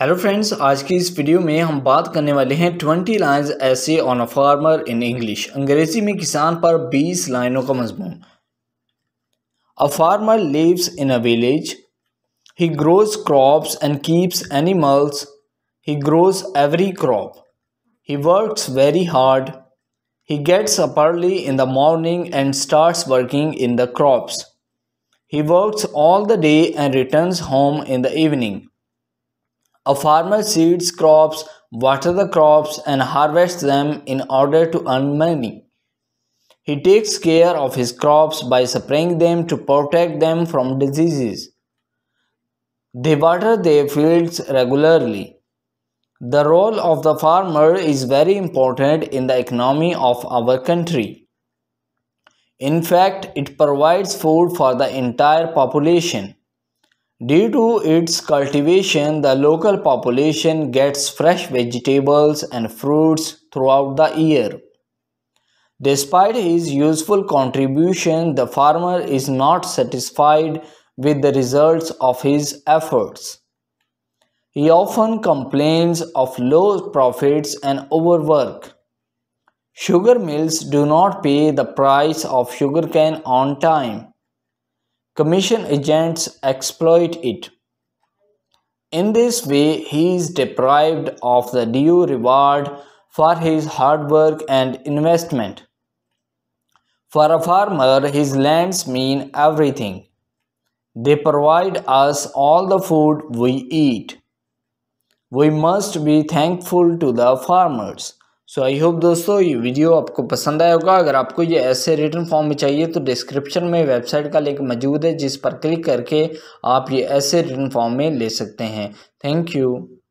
Hello friends आज की इस वीडियो में हम बात करने वाले हैं twenty lines essay on a farmer in English अंग्रेजी में किसान पर बीस लाइनों का मजमून a farmer lives in a village he grows crops and keeps animals he grows every crop he works very hard he gets up early in the morning and start working in the crops he works all the day and return home in the evening A farmer seeds crops, water the crops and harvests them in order to earn money. He takes care of his crops by spraying them to protect them from diseases. They water their fields regularly. The role of the farmer is very important in the economy of our country. In fact, it provides food for the entire population. Due to its cultivation, the local population gets fresh vegetables and fruits throughout the year. Despite his useful contribution, the farmer is not satisfied with the results of his efforts. He often complains of low profits and overwork. Sugar mills do not pay the price of sugarcane on time. Commission agents exploit it. In this way, he is deprived of the due reward for his hard work and investment. For a farmer, his lands mean everything. They provide us all the food we eat. We must be thankful to the farmers. So I hope दोस्तों ये video आपको पसंद आया होगा अगर आपको ये ऐसे रिटर्न फॉर्म में चाहिए तो डिस्क्रिप्शन में वेबसाइट का लिंक मौजूद है जिस पर क्लिक करके आप ये ऐसे रिटर्न फॉर्म में ले सकते हैं थैंक यू